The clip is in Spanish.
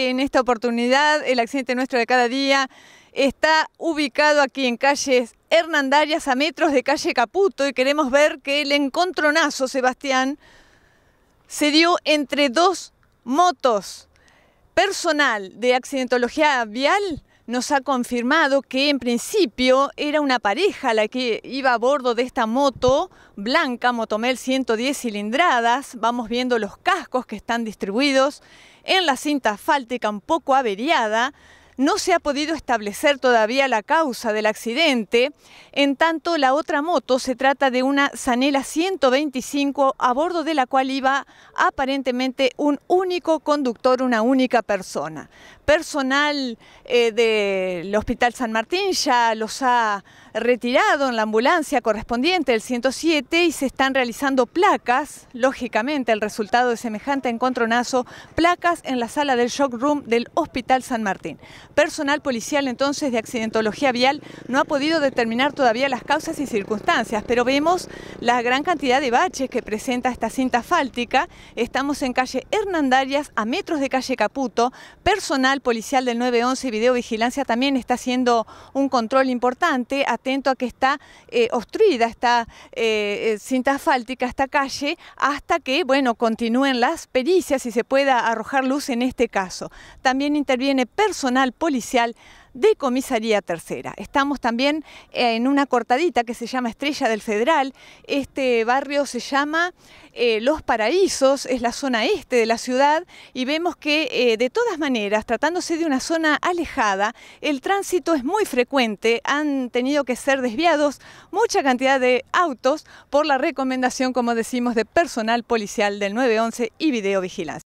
En esta oportunidad, el accidente nuestro de cada día está ubicado aquí en calles Hernandarias, a metros de calle Caputo, y queremos ver que el encontronazo, Sebastián, se dio entre dos motos. Personal de accidentología vial nos ha confirmado que en principio era una pareja la que iba a bordo de esta moto blanca, motomel 110 cilindradas. Vamos viendo los cascos que están distribuidos en la cinta asfáltica un poco averiada. No se ha podido establecer todavía la causa del accidente. En tanto, la otra moto se trata de una Sanela 125 a bordo de la cual iba aparentemente un único conductor, una única persona personal eh, del Hospital San Martín ya los ha retirado en la ambulancia correspondiente el 107 y se están realizando placas, lógicamente el resultado de semejante encontronazo, placas en la sala del shock room del Hospital San Martín. Personal policial entonces de accidentología vial no ha podido determinar todavía las causas y circunstancias, pero vemos la gran cantidad de baches que presenta esta cinta fáltica. Estamos en calle Hernandarias, a metros de calle Caputo, personal policial del 911 y videovigilancia también está haciendo un control importante, atento a que está eh, obstruida esta eh, eh, cinta asfáltica, esta calle, hasta que, bueno, continúen las pericias y se pueda arrojar luz en este caso. También interviene personal policial de Comisaría Tercera. Estamos también eh, en una cortadita que se llama Estrella del Federal. Este barrio se llama eh, Los Paraísos, es la zona este de la ciudad y vemos que eh, de todas maneras, tratándose de una zona alejada, el tránsito es muy frecuente, han tenido que ser desviados mucha cantidad de autos por la recomendación, como decimos, de personal policial del 911 y videovigilancia.